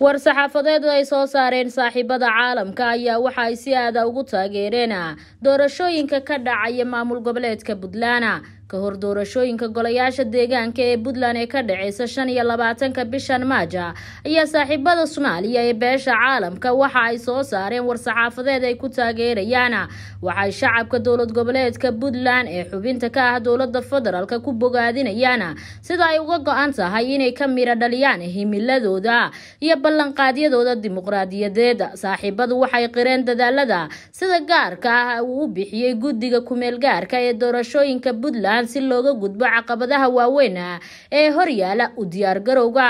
war saxaafadeed ay soo saareen saaxiibada caalamka ayaa waxa ay si aada ah ugu taageereen doorashooyinka ka dhacaya maamul goboleedka puntland ka hor doorashooyinka golayaasha deegaanka ee puntland ee ka dhaceysa shan iyo labaatanka bishan maaja ayaa saaxiibada soomaaliya ee beesha caalamka waxa ay soo saareen war-saxaafadeed ay ku taageerayaan waxay shacabka dowlad goboleedka puntland ee xubinta ka ah dowlada federaalk ku bogaadinayaan sida ay uga go-an tahay inay ka mira dhaliyaan himiladooda iyo ballanqaadyadooda dimuqraadiyadeed saaxiibadu waxay qireen dadaalada sida gaarka ah uu u bixiyey guddiga kumeelgaarka ee doorashooyinka puntland karaan si looga gudbo caqabadaha waaweyn ee horyaala u diyaargarowga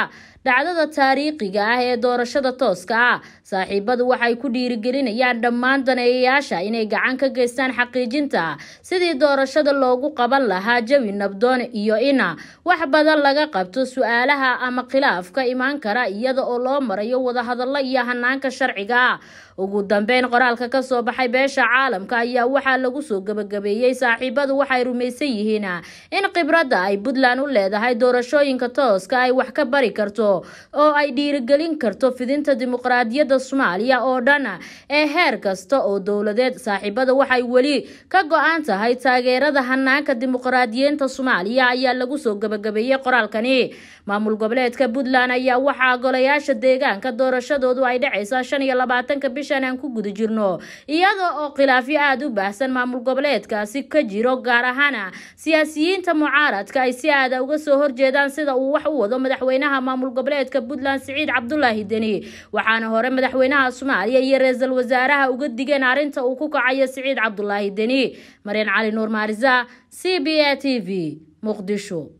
dhacdada taariikhiga ah ee doorashada tooska ah saaxiibadu waxay ku dhiirigelinayaan dhammaan daneeyayaasha inay gacan ka geystaan xaqiijinta sidii doorashada loogu qaban lahaa jawi nabdoon iyo ina wax badan laga qabto su-aalaha ama khilaafka imaan kara iyada oo loo marayo wadahadallo iyo hanaanka sharciga ah. ugu dambeyn qoraalka kasoo baxay beesha caalamka ayaa waxaa lagu soo gabagabeeyey saaxiibadu waxay rumaysan yihiin sheegayna in khibradda ay puntland u leedahay doorashooyinka tooska ay wax ka bari karto oo ay dhiirigelin karto fidinta dimuqraadiyadda soomaaliya oo dhan ee heer kasta oo dowladeed saaxiibada waxay weli ka go aan tahay taageerada hanaanka dimuqraadiyiinta soomaaliya ayaa lagu soo gabagabeeyey qoraalkani maamul goboleedka puntland ayaa waxaa golayaasha deegaanka doorashadoodu ay dhacaysaa shan iyo labaatanka bishan aan ku guda jirno iyadoo oo khilaafyo aada u baahsan maamul goboleedkaasi ka jiro gaar ahaan siyaasiyiinta mucaaradka ay si aada ah uga soo horjeedaan sida uu wax u wado madaxweynaha maamul goboleedka puntland siciid cabdulaahi deni waxaana hore madaxweynaha soomaaliya iyo ra-iisul wasaaraha uga digeen arrinta uu ku kacayo siciid cabdulaahi deni mareen cali nuur maariza c b a t v muqdisho